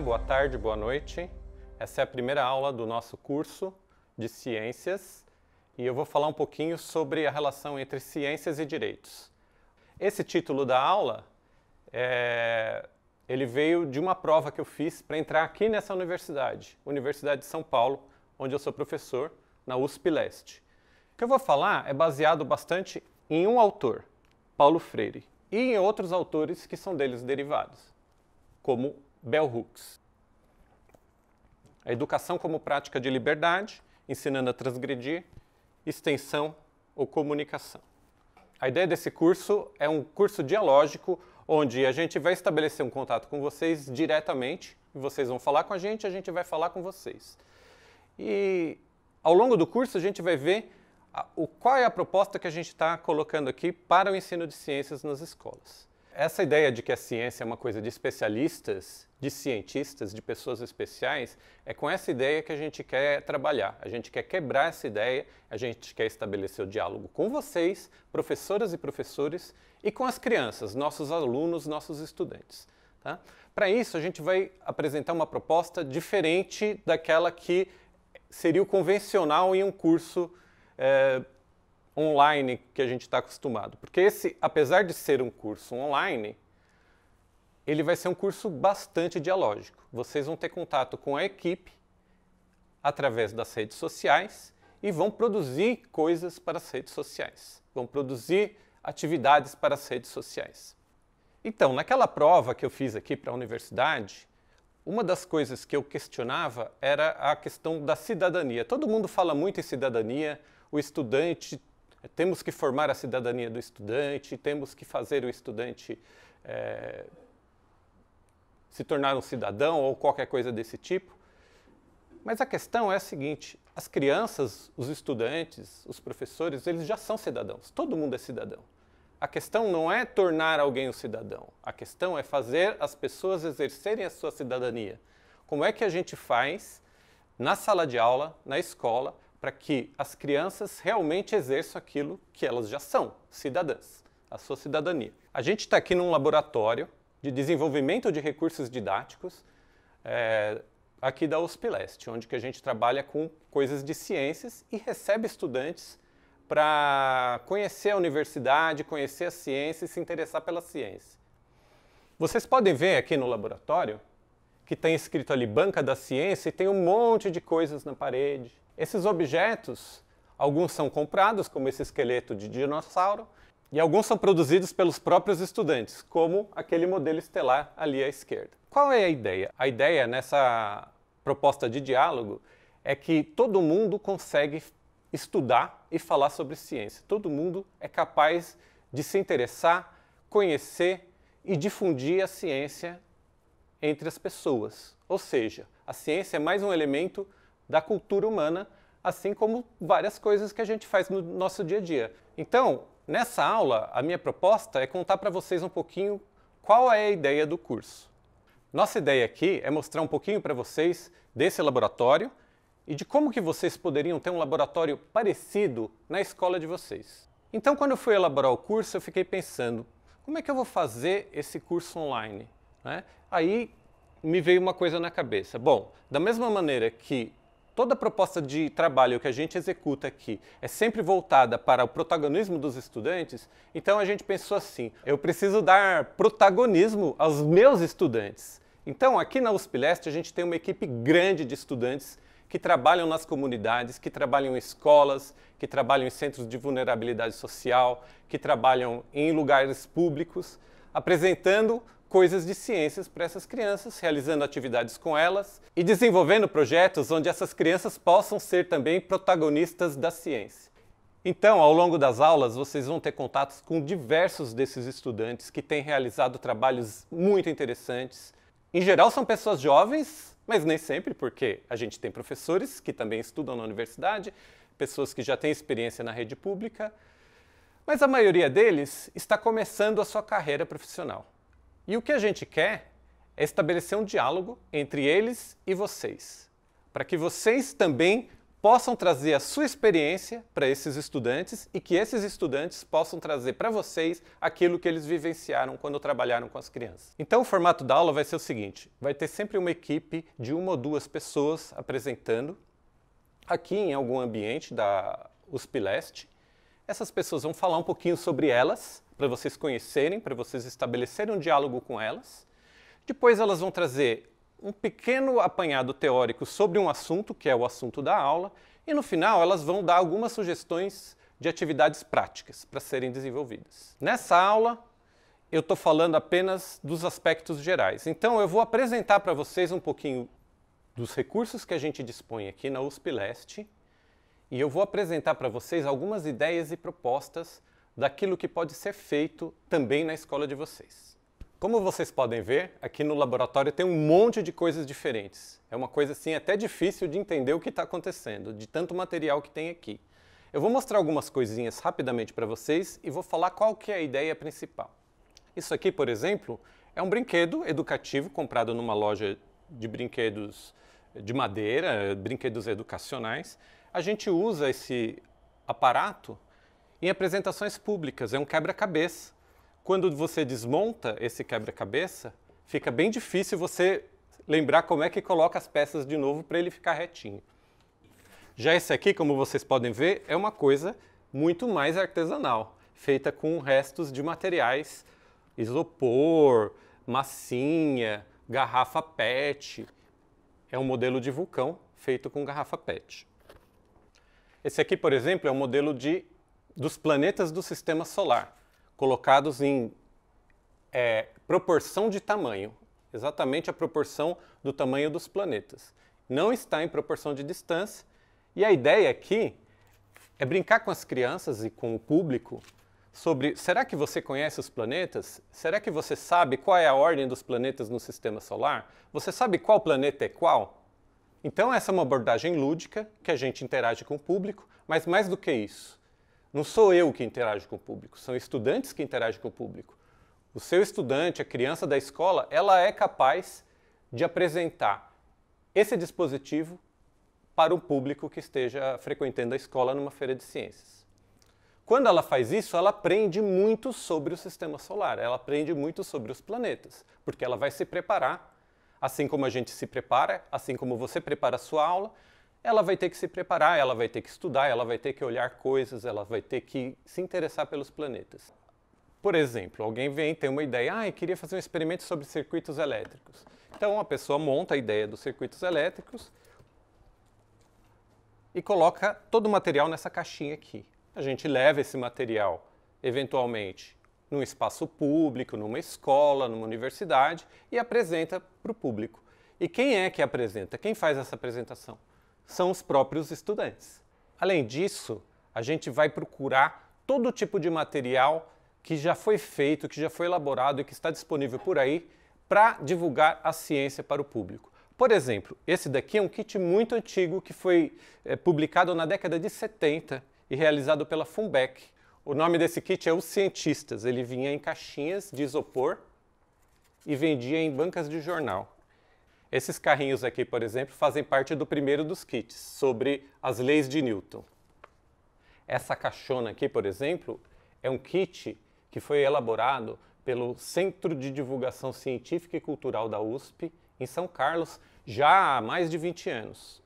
boa tarde, boa noite. Essa é a primeira aula do nosso curso de Ciências e eu vou falar um pouquinho sobre a relação entre ciências e direitos. Esse título da aula é, ele veio de uma prova que eu fiz para entrar aqui nessa universidade, Universidade de São Paulo, onde eu sou professor, na USP Leste. O que eu vou falar é baseado bastante em um autor, Paulo Freire, e em outros autores que são deles derivados, como bell hooks. A educação como prática de liberdade, ensinando a transgredir, extensão ou comunicação. A ideia desse curso é um curso dialógico onde a gente vai estabelecer um contato com vocês diretamente, vocês vão falar com a gente, a gente vai falar com vocês. E ao longo do curso a gente vai ver a, o, qual é a proposta que a gente está colocando aqui para o ensino de ciências nas escolas essa ideia de que a ciência é uma coisa de especialistas, de cientistas, de pessoas especiais, é com essa ideia que a gente quer trabalhar. A gente quer quebrar essa ideia, a gente quer estabelecer o diálogo com vocês, professoras e professores, e com as crianças, nossos alunos, nossos estudantes. Tá? Para isso, a gente vai apresentar uma proposta diferente daquela que seria o convencional em um curso. Eh, online que a gente está acostumado. Porque esse, apesar de ser um curso online, ele vai ser um curso bastante dialógico. Vocês vão ter contato com a equipe através das redes sociais e vão produzir coisas para as redes sociais. Vão produzir atividades para as redes sociais. Então, naquela prova que eu fiz aqui para a universidade, uma das coisas que eu questionava era a questão da cidadania. Todo mundo fala muito em cidadania, o estudante temos que formar a cidadania do estudante, temos que fazer o estudante é, se tornar um cidadão ou qualquer coisa desse tipo. Mas a questão é a seguinte: as crianças, os estudantes, os professores, eles já são cidadãos. Todo mundo é cidadão. A questão não é tornar alguém um cidadão. A questão é fazer as pessoas exercerem a sua cidadania. Como é que a gente faz na sala de aula, na escola, para que as crianças realmente exerçam aquilo que elas já são, cidadãs, a sua cidadania. A gente está aqui num laboratório de desenvolvimento de recursos didáticos é, aqui da USP Leste, onde que a gente trabalha com coisas de ciências e recebe estudantes para conhecer a universidade, conhecer a ciência e se interessar pela ciência. Vocês podem ver aqui no laboratório que tem tá escrito ali Banca da Ciência e tem um monte de coisas na parede. Esses objetos, alguns são comprados, como esse esqueleto de dinossauro, e alguns são produzidos pelos próprios estudantes, como aquele modelo estelar ali à esquerda. Qual é a ideia? A ideia nessa proposta de diálogo é que todo mundo consegue estudar e falar sobre ciência. Todo mundo é capaz de se interessar, conhecer e difundir a ciência entre as pessoas. Ou seja, a ciência é mais um elemento da cultura humana, assim como várias coisas que a gente faz no nosso dia a dia. Então, nessa aula, a minha proposta é contar para vocês um pouquinho qual é a ideia do curso. Nossa ideia aqui é mostrar um pouquinho para vocês desse laboratório e de como que vocês poderiam ter um laboratório parecido na escola de vocês. Então, quando eu fui elaborar o curso, eu fiquei pensando, como é que eu vou fazer esse curso online? Né? Aí me veio uma coisa na cabeça. Bom, da mesma maneira que toda proposta de trabalho que a gente executa aqui é sempre voltada para o protagonismo dos estudantes, então a gente pensou assim: eu preciso dar protagonismo aos meus estudantes. Então, aqui na USP Leste, a gente tem uma equipe grande de estudantes que trabalham nas comunidades, que trabalham em escolas, que trabalham em centros de vulnerabilidade social, que trabalham em lugares públicos, apresentando coisas de ciências para essas crianças, realizando atividades com elas e desenvolvendo projetos onde essas crianças possam ser também protagonistas da ciência. Então, ao longo das aulas, vocês vão ter contatos com diversos desses estudantes que têm realizado trabalhos muito interessantes. Em geral, são pessoas jovens, mas nem sempre, porque a gente tem professores que também estudam na universidade, pessoas que já têm experiência na rede pública, mas a maioria deles está começando a sua carreira profissional. E o que a gente quer é estabelecer um diálogo entre eles e vocês, para que vocês também possam trazer a sua experiência para esses estudantes e que esses estudantes possam trazer para vocês aquilo que eles vivenciaram quando trabalharam com as crianças. Então, o formato da aula vai ser o seguinte: vai ter sempre uma equipe de uma ou duas pessoas apresentando aqui em algum ambiente da USP Leste. Essas pessoas vão falar um pouquinho sobre elas para vocês conhecerem, para vocês estabelecerem um diálogo com elas. Depois elas vão trazer um pequeno apanhado teórico sobre um assunto, que é o assunto da aula, e no final elas vão dar algumas sugestões de atividades práticas para serem desenvolvidas. Nessa aula, eu estou falando apenas dos aspectos gerais. Então, eu vou apresentar para vocês um pouquinho dos recursos que a gente dispõe aqui na USP Leste e eu vou apresentar para vocês algumas ideias e propostas daquilo que pode ser feito também na escola de vocês. Como vocês podem ver, aqui no laboratório tem um monte de coisas diferentes. É uma coisa assim até difícil de entender o que está acontecendo, de tanto material que tem aqui. Eu vou mostrar algumas coisinhas rapidamente para vocês e vou falar qual que é a ideia principal. Isso aqui, por exemplo, é um brinquedo educativo comprado numa loja de brinquedos eh, de madeira, brinquedos educacionais. A gente usa esse aparato em apresentações públicas. É um quebra-cabeça. Quando você desmonta esse quebra-cabeça, fica bem difícil você lembrar como é que coloca as peças de novo para ele ficar retinho. Já esse aqui, como vocês podem ver, é uma coisa muito mais artesanal, feita com restos de materiais isopor, massinha, garrafa PET. É um modelo de vulcão feito com garrafa PET. Esse aqui, por exemplo, é um modelo de dos planetas do sistema solar, colocados em é, proporção de tamanho, exatamente a proporção do tamanho dos planetas. Não está em proporção de distância, e a ideia aqui é brincar com as crianças e com o público sobre será que você conhece os planetas? Será que você sabe qual é a ordem dos planetas no sistema solar? Você sabe qual planeta é qual? Então, essa é uma abordagem lúdica que a gente interage com o público, mas mais do que isso, não sou eu que interajo com o público, são estudantes que interagem com o público. O seu estudante, a criança da escola, ela é capaz de apresentar esse dispositivo para o público que esteja frequentando a escola numa feira de ciências. Quando ela faz isso, ela aprende muito sobre o sistema solar, ela aprende muito sobre os planetas, porque ela vai se preparar, assim como a gente se prepara, assim como você prepara a sua aula, ela vai ter que se preparar, ela vai ter que estudar, ela vai ter que olhar coisas, ela vai ter que se interessar pelos planetas. Por exemplo, alguém vem tem uma ideia, ah, eu queria fazer um experimento sobre circuitos elétricos. Então a pessoa monta a ideia dos circuitos elétricos e coloca todo o material nessa caixinha aqui. A gente leva esse material, eventualmente, num espaço público, numa escola, numa universidade e apresenta para o público. E quem é que apresenta? Quem faz essa apresentação? são os próprios estudantes. Além disso, a gente vai procurar todo tipo de material que já foi feito, que já foi elaborado e que está disponível por aí para divulgar a ciência para o público. Por exemplo, esse daqui é um kit muito antigo que foi é, publicado na década de 70 e realizado pela Funbec. O nome desse kit é Os Cientistas. Ele vinha em caixinhas de isopor e vendia em bancas de jornal. Esses carrinhos aqui, por exemplo, fazem parte do primeiro dos kits, sobre as leis de Newton. Essa caixona aqui, por exemplo, é um kit que foi elaborado pelo Centro de Divulgação Científica e Cultural da USP, em São Carlos, já há mais de 20 anos.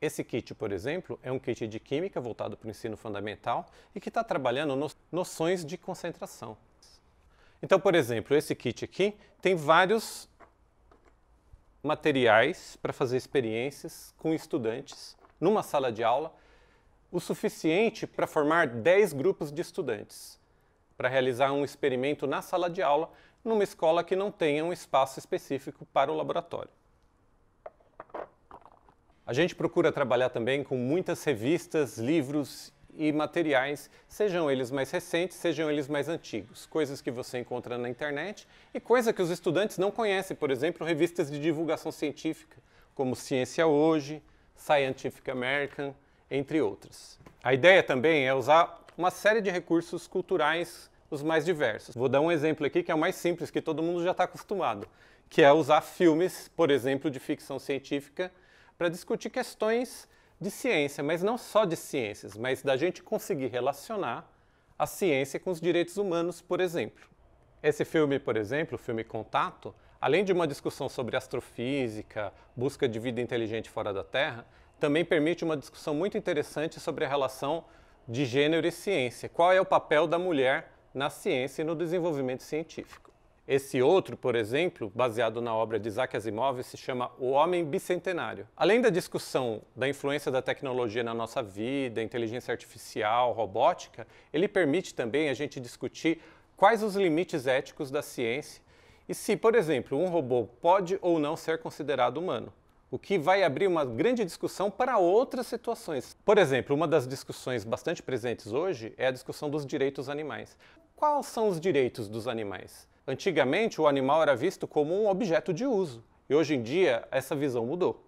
Esse kit, por exemplo, é um kit de química voltado para o ensino fundamental e que está trabalhando no noções de concentração. Então, por exemplo, esse kit aqui tem vários materiais para fazer experiências com estudantes numa sala de aula, o suficiente para formar 10 grupos de estudantes, para realizar um experimento na sala de aula numa escola que não tenha um espaço específico para o laboratório. A gente procura trabalhar também com muitas revistas, livros e materiais, sejam eles mais recentes, sejam eles mais antigos, coisas que você encontra na internet e coisa que os estudantes não conhecem, por exemplo, revistas de divulgação científica, como Ciência Hoje, Scientific American, entre outras. A ideia também é usar uma série de recursos culturais os mais diversos. Vou dar um exemplo aqui que é o mais simples, que todo mundo já está acostumado, que é usar filmes, por exemplo, de ficção científica, para discutir questões de ciência, mas não só de ciências, mas da gente conseguir relacionar a ciência com os direitos humanos, por exemplo. Esse filme, por exemplo, o filme Contato, além de uma discussão sobre astrofísica, busca de vida inteligente fora da Terra, também permite uma discussão muito interessante sobre a relação de gênero e ciência. Qual é o papel da mulher na ciência e no desenvolvimento científico? Esse outro, por exemplo, baseado na obra de Isaac Asimov, se chama O Homem Bicentenário. Além da discussão da influência da tecnologia na nossa vida, inteligência artificial, robótica, ele permite também a gente discutir quais os limites éticos da ciência e se, por exemplo, um robô pode ou não ser considerado humano o que vai abrir uma grande discussão para outras situações. Por exemplo, uma das discussões bastante presentes hoje é a discussão dos direitos animais. Quais são os direitos dos animais? Antigamente, o animal era visto como um objeto de uso, e hoje em dia essa visão mudou.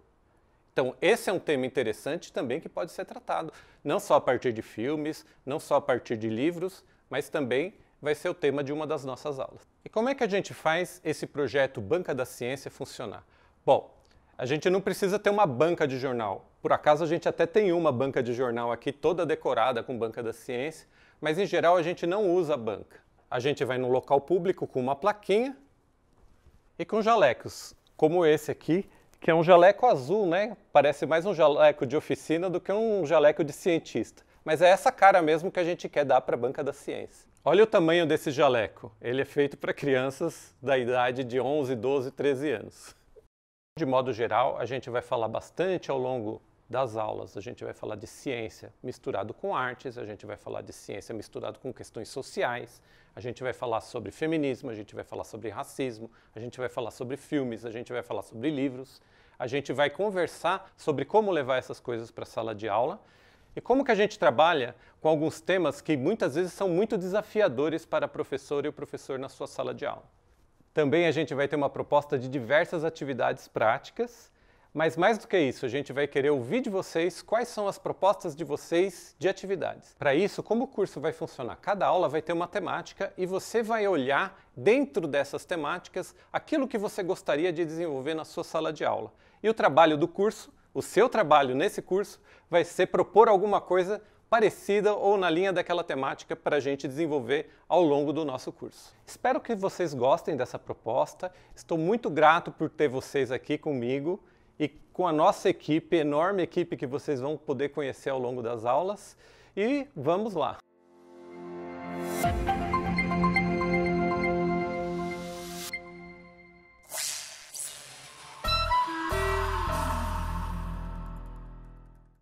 Então, esse é um tema interessante também que pode ser tratado, não só a partir de filmes, não só a partir de livros, mas também vai ser o tema de uma das nossas aulas. E como é que a gente faz esse projeto Banca da Ciência funcionar? Bom, a gente não precisa ter uma banca de jornal. Por acaso a gente até tem uma banca de jornal aqui toda decorada com banca da ciência, mas em geral a gente não usa a banca a gente vai num local público com uma plaquinha e com jalecos, como esse aqui, que é um jaleco azul, né? Parece mais um jaleco de oficina do que um jaleco de cientista. Mas é essa cara mesmo que a gente quer dar para a Banca da Ciência. Olha o tamanho desse jaleco. Ele é feito para crianças da idade de 11, 12, 13 anos. De modo geral, a gente vai falar bastante ao longo das aulas. A gente vai falar de ciência misturado com artes, a gente vai falar de ciência misturado com questões sociais, a gente vai falar sobre feminismo, a gente vai falar sobre racismo, a gente vai falar sobre filmes, a gente vai falar sobre livros. A gente vai conversar sobre como levar essas coisas para a sala de aula e como que a gente trabalha com alguns temas que muitas vezes são muito desafiadores para a professora e o professor na sua sala de aula. Também a gente vai ter uma proposta de diversas atividades práticas mas mais do que isso, a gente vai querer ouvir de vocês quais são as propostas de vocês de atividades. Para isso, como o curso vai funcionar? Cada aula vai ter uma temática e você vai olhar dentro dessas temáticas aquilo que você gostaria de desenvolver na sua sala de aula. E o trabalho do curso, o seu trabalho nesse curso, vai ser propor alguma coisa parecida ou na linha daquela temática para a gente desenvolver ao longo do nosso curso. Espero que vocês gostem dessa proposta. Estou muito grato por ter vocês aqui comigo e com a nossa equipe, enorme equipe que vocês vão poder conhecer ao longo das aulas. E vamos lá!